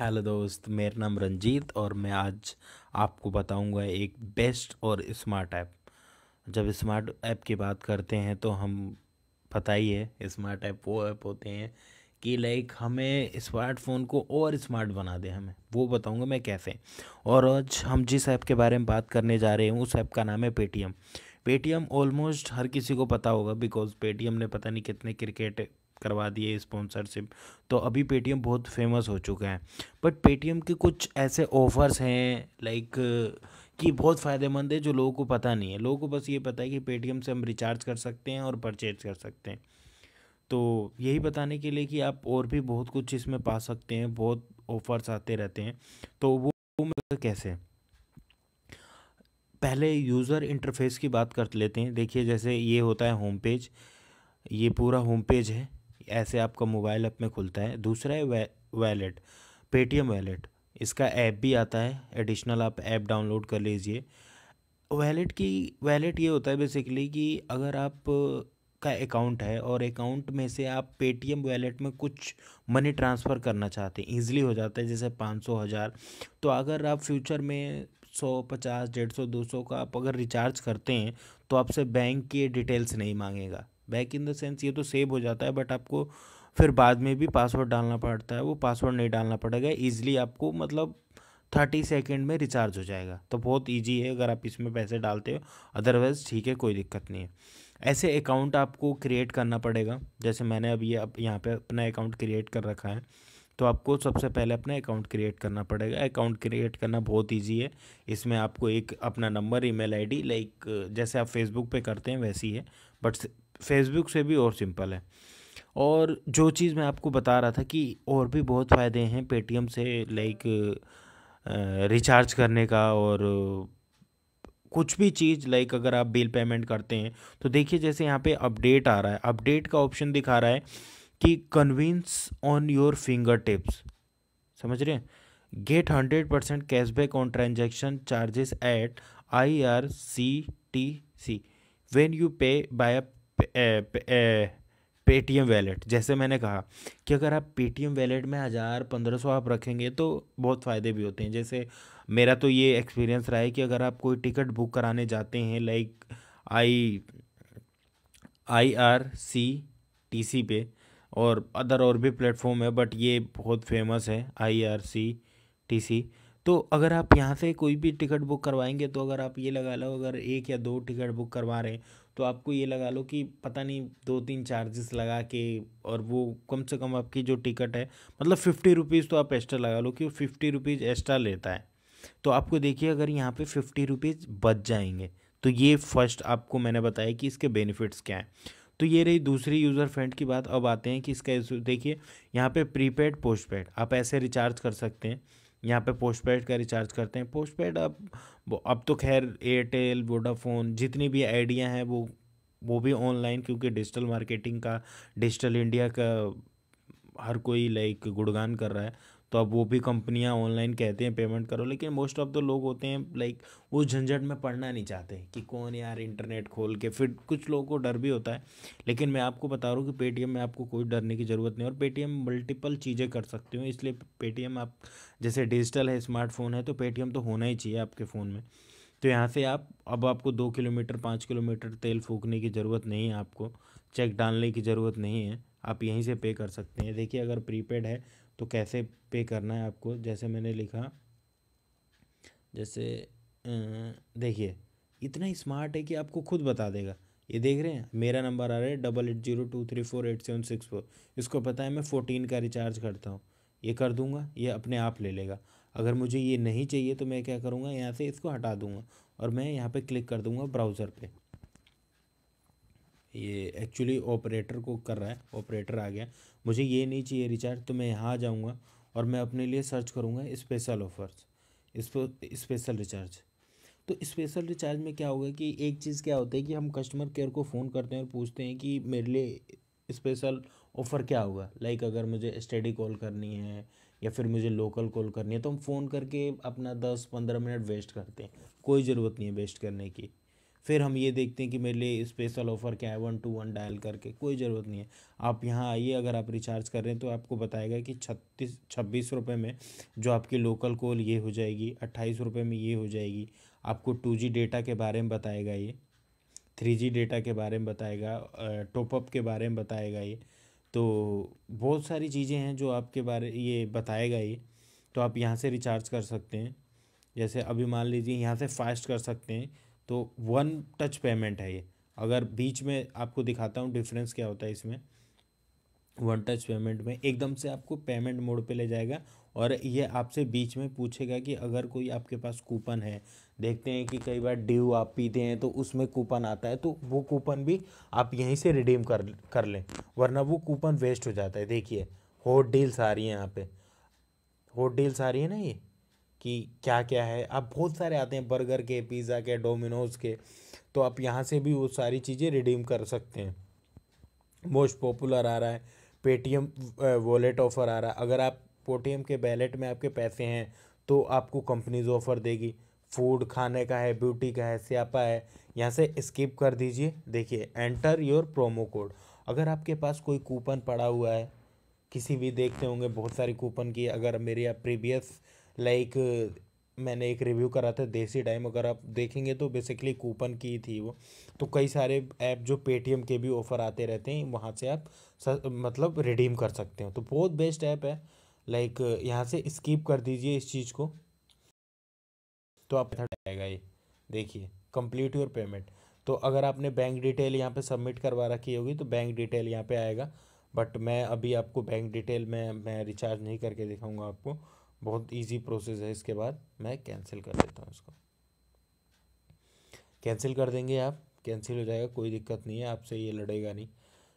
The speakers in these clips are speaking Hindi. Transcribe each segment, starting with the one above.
हेलो दोस्त मेरा नाम रंजीत और मैं आज आपको बताऊंगा एक बेस्ट और स्मार्ट ऐप जब स्मार्ट ऐप की बात करते हैं तो हम पता ही है स्मार्ट ऐप वो ऐप होते हैं कि लाइक हमें स्मार्टफोन को और स्मार्ट बना दे हमें वो बताऊंगा मैं कैसे और आज हम जिस ऐप के बारे में बात करने जा रहे हैं उस ऐप का नाम है पेटीएम पेटीएम ऑलमोस्ट हर किसी को पता होगा बिकॉज पेटीएम ने पता नहीं कितने क्रिकेट करवा दिए स्पॉन्सरशिप तो अभी पेटीएम बहुत फेमस हो चुका है बट पेटीएम के कुछ ऐसे ऑफ़र्स हैं लाइक कि बहुत फ़ायदेमंद है जो लोगों को पता नहीं है लोगों को बस ये पता है कि पेटीएम से हम रिचार्ज कर सकते हैं और परचेज कर सकते हैं तो यही बताने के लिए कि आप और भी बहुत कुछ इसमें पा सकते हैं बहुत ऑफ़र्स आते रहते हैं तो वो, वो मतलब कैसे पहले यूज़र इंटरफेस की बात कर लेते हैं देखिए जैसे ये होता है होम पेज ये पूरा होम पेज है ऐसे आपका मोबाइल ऐप में खुलता है दूसरा है वै वैलेट पेटीएम वैलेट इसका ऐप भी आता है एडिशनल आप ऐप डाउनलोड कर लीजिए वैलेट की वैलेट ये होता है बेसिकली कि अगर आप का अकाउंट है और अकाउंट में से आप पेटीएम वैलेट में कुछ मनी ट्रांसफ़र करना चाहते हैं ईजिली हो जाता है जैसे पाँच सौ हज़ार तो अगर आप फ्यूचर में सौ पचास डेढ़ सौ दो सौ का आप अगर रिचार्ज करते हैं तो आपसे बैंक की डिटेल्स नहीं मांगेगा बैक इन द सेंस ये तो सेव हो जाता है बट आपको फिर बाद में भी पासवर्ड डालना पड़ता है वो पासवर्ड नहीं डालना पड़ेगा ईजिली आपको मतलब थर्टी सेकेंड में रिचार्ज हो जाएगा तो बहुत ईजी है अगर आप इसमें पैसे डालते हो अदरवाइज़ ठीक है कोई दिक्कत नहीं है ऐसे अकाउंट आपको क्रिएट करना पड़ेगा जैसे मैंने अभी अब यहाँ पे अपना अकाउंट क्रिएट कर रखा है तो आपको सबसे पहले अपना अकाउंट क्रिएट करना पड़ेगा अकाउंट क्रिएट करना बहुत इजी है इसमें आपको एक अपना नंबर ईमेल आईडी लाइक जैसे आप फेसबुक पे करते हैं वैसी है बट फेसबुक से भी और सिंपल है और जो चीज़ मैं आपको बता रहा था कि और भी बहुत फ़ायदे हैं पेटीएम से लाइक रिचार्ज करने का और कुछ भी चीज़ लाइक अगर आप बिल पेमेंट करते हैं तो देखिए जैसे यहाँ पे अपडेट आ रहा है अपडेट का ऑप्शन दिखा रहा है कि convince on your fingertips समझ रहे हैं get hundred percent cashback on transaction charges at I R C T C when you pay by a Paytm wallet जैसे मैंने कहा कि अगर आप पेटीएम वैलेट में हज़ार पंद्रह सौ आप रखेंगे तो बहुत फ़ायदे भी होते हैं जैसे मेरा तो ये एक्सपीरियंस रहा है कि अगर आप कोई टिकट बुक कराने जाते हैं like I I R C T C पे और अदर और भी प्लेटफॉर्म है बट ये बहुत फेमस है आई आर सी टी सी तो अगर आप यहाँ से कोई भी टिकट बुक करवाएंगे तो अगर आप ये लगा लो अगर एक या दो टिकट बुक करवा रहे हैं तो आपको ये लगा लो कि पता नहीं दो तीन चार्जेस लगा के और वो कम से कम आपकी जो टिकट है मतलब फिफ्टी रुपीज़ तो आप एक्स्ट्रा लगा लो कि फिफ्टी रुपीज़ एक्स्ट्रा लेता है तो आपको देखिए अगर यहाँ पे फिफ्टी रुपीज़ बच जाएंगे तो ये फर्स्ट आपको मैंने बताया कि इसके बेनिफिट्स क्या हैं तो ये रही दूसरी यूज़र फ्रेंड की बात अब आते हैं कि इसका देखिए यहाँ पर प्रीपेड पोस्ट आप ऐसे रिचार्ज कर सकते हैं यहाँ पे पोस्ट पेड का रिचार्ज करते हैं पोस्ट पेड अब अब तो खैर एयरटेल वोडाफोन जितनी भी आइडिया हैं वो वो भी ऑनलाइन क्योंकि डिजिटल मार्केटिंग का डिजिटल इंडिया का हर कोई लाइक गुणगान कर रहा है तो अब वो भी कंपनियां ऑनलाइन कहते हैं पेमेंट करो लेकिन मोस्ट ऑफ द लोग होते हैं लाइक उस झंझट में पढ़ना नहीं चाहते कि कौन यार इंटरनेट खोल के फिर कुछ लोगों को डर भी होता है लेकिन मैं आपको बता रहा हूँ कि पेटीएम में आपको कोई डरने की ज़रूरत नहीं और पेटीएम मल्टीपल चीज़ें कर सकते हो इसलिए पेटीएम आप जैसे डिजिटल है स्मार्टफोन है तो पेटीएम तो होना ही चाहिए आपके फ़ोन में तो यहाँ से आप अब आपको दो किलोमीटर पाँच किलोमीटर तेल फूकने की ज़रूरत नहीं है आपको चेक डालने की ज़रूरत नहीं है आप यहीं से पे कर सकते हैं देखिए अगर प्रीपेड है तो कैसे पे करना है आपको जैसे मैंने लिखा जैसे देखिए इतना स्मार्ट है कि आपको खुद बता देगा ये देख रहे हैं मेरा नंबर आ रहा है double eight zero two three four eight seven six four इसको पता है मैं फ़ोर्टीन का रिचार्ज करता हूँ ये कर दूंगा ये अपने आप ले लेगा अगर मुझे ये नहीं चाहिए तो मैं क्या करूँगा यहाँ से इसको हटा दूँगा और मैं यहाँ पे क्लिक कर दूँगा ब्राउज़र पे ये एक्चुअली ऑपरेटर को कर रहा है ऑपरेटर आ गया मुझे ये नहीं चाहिए रिचार्ज तो मैं यहाँ आ जाऊँगा और मैं अपने लिए सर्च करूँगा स्पेशल ऑफर्स स्पेशल रिचार्ज तो स्पेशल रिचार्ज में क्या होगा कि एक चीज़ क्या होती है कि हम कस्टमर केयर को फ़ोन करते हैं और पूछते हैं कि मेरे लिए स्पेशल ऑफ़र क्या होगा लाइक अगर मुझे स्टडी कॉल करनी है या फिर मुझे लोकल कॉल करनी है तो हम फ़ोन करके अपना दस पंद्रह मिनट वेस्ट करते हैं कोई ज़रूरत नहीं है वेस्ट करने की फिर हम ये देखते हैं कि मेरे लिए स्पेशल ऑफ़र क्या है वन टू वन डायल करके कोई ज़रूरत नहीं है आप यहाँ आइए अगर आप रिचार्ज कर रहे हैं तो आपको बताएगा कि छत्तीस छब्बीस रुपये में जो आपकी लोकल कॉल ये हो जाएगी अट्ठाईस रुपये में ये हो जाएगी आपको टू जी डेटा के बारे में बताएगा ये थ्री जी डेटा के बारे में बताएगा टॉपअप के बारे में बताएगा ये तो बहुत सारी चीज़ें हैं जो आपके बारे ये बताएगा ये तो आप यहाँ से रिचार्ज कर सकते हैं जैसे अभी मान लीजिए यहाँ से फास्ट कर सकते हैं तो वन टच पेमेंट है ये अगर बीच में आपको दिखाता हूँ डिफरेंस क्या होता है इसमें वन टच पेमेंट में एकदम से आपको पेमेंट मोड पे ले जाएगा और ये आपसे बीच में पूछेगा कि अगर कोई आपके पास कूपन है देखते हैं कि कई बार ड्यू आप पीते हैं तो उसमें कूपन आता है तो वो कूपन भी आप यहीं से रिडीम कर कर लें वरना वो कूपन वेस्ट हो जाता है देखिए हॉट डील्स आ रही हैं यहाँ पे हॉट डील्स आ रही है ना ये कि क्या क्या है आप बहुत सारे आते हैं बर्गर के पिज़्ज़ा के डोमिनोज़ के तो आप यहाँ से भी वो सारी चीज़ें रिडीम कर सकते हैं मोस्ट पॉपुलर आ रहा है पेटीएम वॉलेट ऑफ़र आ रहा है अगर आप पेटीएम के वैलेट में आपके पैसे हैं तो आपको कंपनीज ऑफ़र देगी फूड खाने का है ब्यूटी का है स्यापा है यहाँ से स्किप कर दीजिए देखिए एंटर योर प्रोमो कोड अगर आपके पास कोई कूपन पड़ा हुआ है किसी भी देखते होंगे बहुत सारे कूपन की अगर मेरे आप प्रीवियस लाइक मैंने एक रिव्यू करा था देसी टाइम अगर आप देखेंगे तो बेसिकली कूपन की थी वो तो कई सारे ऐप जो पेटीएम के भी ऑफ़र आते रहते हैं वहाँ से आप सर, मतलब रिडीम कर सकते हो तो बहुत बेस्ट ऐप है लाइक यहाँ से स्कीप कर दीजिए इस चीज़ को तो आप आएगा ये देखिए कंप्लीट योर पेमेंट तो अगर आपने बैंक डिटेल यहाँ पे सबमिट करवा रखी होगी तो बैंक डिटेल यहाँ पे आएगा बट मैं अभी आपको बैंक डिटेल में मैं रिचार्ज नहीं करके दिखाऊंगा आपको बहुत इजी प्रोसेस है इसके बाद मैं कैंसिल कर देता हूँ इसको कैंसिल कर देंगे आप कैंसिल हो जाएगा कोई दिक्कत नहीं है आपसे ये लड़ेगा नहीं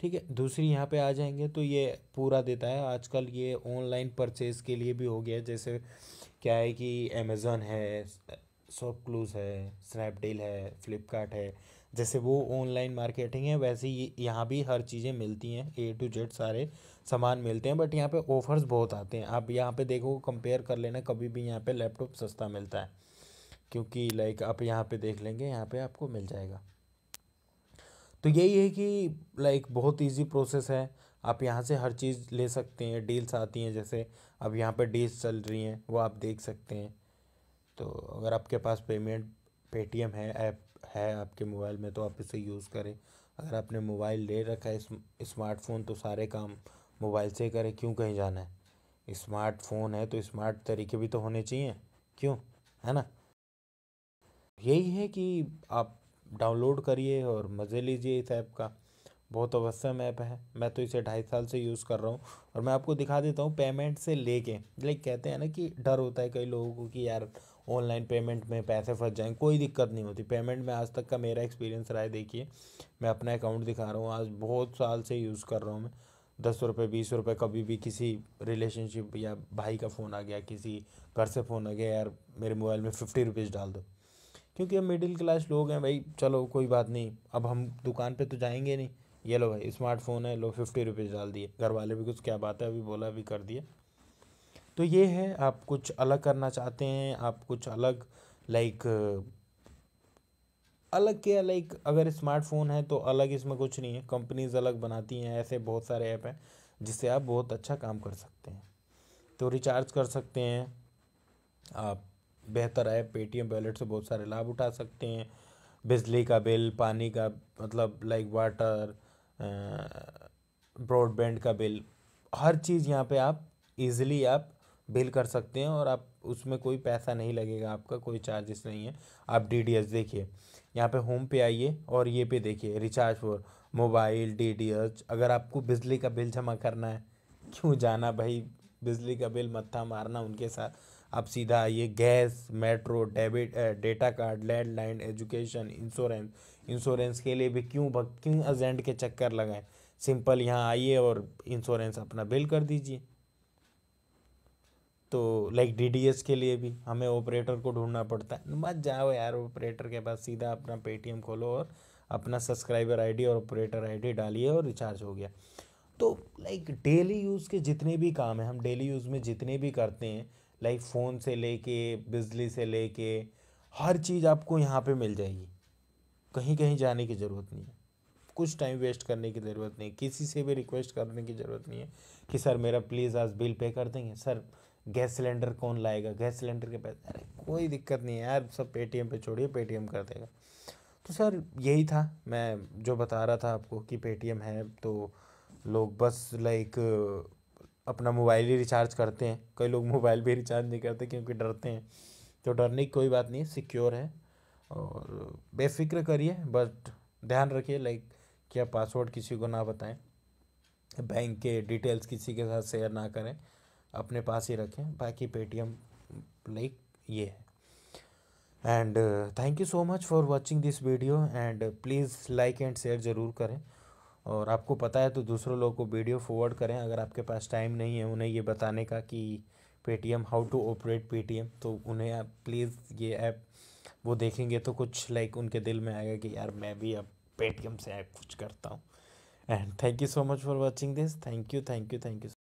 ठीक है दूसरी यहाँ पे आ जाएंगे तो ये पूरा देता है आजकल ये ऑनलाइन परचेज़ के लिए भी हो गया जैसे क्या है कि अमेज़ोन है शॉपक्लूज़ क्लूज़ है स्नैपडील है फ्लिपकार्ट है जैसे वो ऑनलाइन मार्केटिंग है वैसे ही यहाँ भी हर चीज़ें मिलती हैं ए टू जेड सारे सामान मिलते हैं बट यहाँ पे ऑफ़र्स बहुत आते हैं आप यहाँ पे देखो कंपेयर कर लेना कभी भी यहाँ पे लैपटॉप सस्ता मिलता है क्योंकि लाइक आप यहाँ पे देख लेंगे यहाँ पे आपको मिल जाएगा तो यही है कि लाइक बहुत ईजी प्रोसेस है आप यहाँ से हर चीज़ ले सकते हैं डील्स आती हैं जैसे अब यहाँ पर डील्स चल रही हैं वो आप देख सकते हैं तो अगर आपके पास पेमेंट पेटीएम है ऐप है आपके मोबाइल में तो आप इसे यूज़ करें अगर आपने मोबाइल ले रखा है स्मार्टफोन तो सारे काम मोबाइल से करें क्यों कहीं जाना है स्मार्टफोन है तो स्मार्ट तरीके भी तो होने चाहिए क्यों है ना यही है कि आप डाउनलोड करिए और मज़े लीजिए इस ऐप का बहुत अवसम ऐप है मैं तो इसे ढाई साल से यूज़ कर रहा हूँ और मैं आपको दिखा देता हूँ पेमेंट से लेके लाइक कहते हैं ना कि डर होता है कई लोगों को कि यार ऑनलाइन पेमेंट में पैसे फंस जाएँ कोई दिक्कत नहीं होती पेमेंट में आज तक का मेरा एक्सपीरियंस रहा है देखिए मैं अपना अकाउंट दिखा रहा हूँ आज बहुत साल से यूज़ कर रहा हूँ मैं दस रुपये बीस रुपये कभी भी किसी रिलेशनशिप या भाई का फ़ोन आ गया किसी घर से फ़ोन आ गया यार मेरे मोबाइल में फिफ्टी रुपीज़ डाल दो क्योंकि हम मिडिल क्लास लोग हैं भाई चलो कोई बात नहीं अब हम दुकान पे तो जाएंगे नहीं ये लो भाई स्मार्टफोन है लो फिफ्टी रुपीज़ डाल दिए घर वाले भी कुछ क्या बात है अभी बोला अभी कर दिए तो ये है आप कुछ अलग करना चाहते हैं आप कुछ अलग लाइक अलग के लाइक अगर स्मार्टफोन है तो अलग इसमें कुछ नहीं है कंपनीज अलग बनाती हैं ऐसे बहुत सारे ऐप हैं जिससे आप बहुत अच्छा काम कर सकते हैं तो रिचार्ज कर सकते हैं आप बेहतर है पेटीएम वॉलेट से बहुत सारे लाभ उठा सकते हैं बिजली का बिल पानी का मतलब लाइक वाटर ब्रॉडबैंड का बिल हर चीज़ यहाँ पे आप इजीली आप बिल कर सकते हैं और आप उसमें कोई पैसा नहीं लगेगा आपका कोई चार्जेस नहीं है आप डी डी देखिए यहाँ पे होम पे आइए और ये पे देखिए recharge for mobile D D अगर आपको बिजली का बिल जमा करना है क्यों जाना भाई बिजली का बिल मत्था मारना उनके साथ आप सीधा आइए gas metro debit data card landline education insurance insurance के लिए भी क्यों क्यों एजेंट के चक्कर लगाएं सिंपल यहाँ आइए और इंश्योरेंस अपना बिल कर दीजिए तो लाइक डीडीएस के लिए भी हमें ऑपरेटर को ढूंढना पड़ता है मत जाओ यार ऑपरेटर के पास सीधा अपना पेटीएम खोलो और अपना सब्सक्राइबर आईडी और ऑपरेटर आईडी डालिए और रिचार्ज हो गया तो लाइक डेली यूज़ के जितने भी काम हैं हम डेली यूज़ में जितने भी करते हैं लाइक फ़ोन से लेके बिजली से लेके हर चीज़ आपको यहाँ पे मिल जाएगी कहीं कहीं जाने की ज़रूरत नहीं है कुछ टाइम वेस्ट करने की ज़रूरत नहीं किसी से भी रिक्वेस्ट करने की ज़रूरत नहीं है कि सर मेरा प्लीज़ आज बिल पे कर देंगे सर गैस सिलेंडर कौन लाएगा गैस सिलेंडर के पैसे अरे कोई दिक्कत नहीं है यार सब पेटीएम पे छोड़िए पेटीएम कर देगा तो सर यही था मैं जो बता रहा था आपको कि पेटीएम है तो लोग बस लाइक अपना मोबाइल ही रिचार्ज करते हैं कई लोग मोबाइल भी रिचार्ज नहीं करते क्योंकि डरते हैं तो डरने की कोई बात नहीं सिक्योर है और बेफिक्र करिए बट ध्यान रखिए लाइक क्या पासवर्ड किसी को ना बताएं बैंक के डिटेल्स किसी के साथ शेयर ना करें अपने पास ही रखें बाकी पेटीएम लाइक ये है and thank you so much for watching this video and please like and share ज़रूर करें और आपको पता है तो दूसरों लोगों को वीडियो फॉरवर्ड करें अगर आपके पास टाइम नहीं है उन्हें ये बताने का कि Paytm how to operate Paytm तो उन्हें आप प्लीज़ ये ऐप वो देखेंगे तो कुछ लाइक उनके दिल में आएगा कि यार मैं भी अब पेटीएम से ऐप कुछ करता हूँ and thank you so much for watching this thank you thank you thank you